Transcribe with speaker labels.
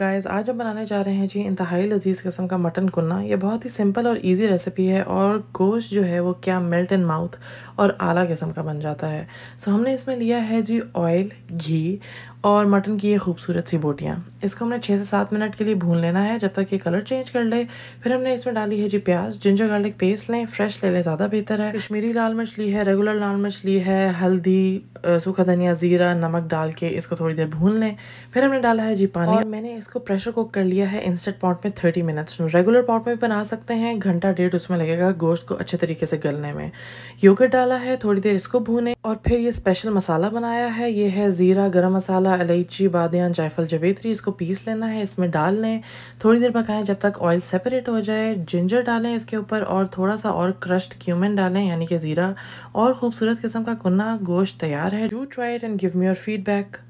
Speaker 1: guys आज हम बनाने जा रहे हैं जी इंतहाई लजीज़ किस्म का मटन कुन्ना ये बहुत ही सिंपल और इजी रेसिपी है और गोश्त जो है वो क्या मेल्ट इन माउथ और आला किस्म का बन जाता है सो हमने इसमें लिया है जी ऑयल घी और मटन की ये खूबसूरत सी बोटियाँ इसको हमने छः से सात मिनट के लिए भून लेना है जब तक ये कलर चेंज कर ले फिर हमने इसमें डाली है जी प्याज जिंजर गार्लिक पेस्ट लें फ्रेश ले लें ज़्यादा बेहतर है कश्मीरी लाल मिर्च ली है रेगुलर लाल मिर्च ली है हल्दी सूखा धनिया ज़ीरा नमक डाल के इसको थोड़ी देर भून लें फिर हमने डाला है जी पानी मैंने इसको इसको प्रेशर कुक कर लिया है इंस्टेंट पॉट में थर्टी मिनट्स रेगुलर पॉट में भी बना सकते हैं घंटा डेढ़ उसमें लगेगा गोश्त को अच्छे तरीके से गलने में योगर्ट डाला है थोड़ी देर इसको भूने और फिर ये स्पेशल मसाला बनाया है ये है ज़ीरा गरम मसाला इलायची बादियाँ जायफल जवेत्री इसको पीस लेना है इसमें डाल लें थोड़ी देर पकाएं जब तक ऑयल सेपरेट हो जाए जिंजर डालें इसके ऊपर और थोड़ा सा और क्रश्ड क्यूमन डालें यानी कि ज़ीरा और खूबसूरत किस्म का कुन्ना गोश्त तैयार है do try it and give me your feedback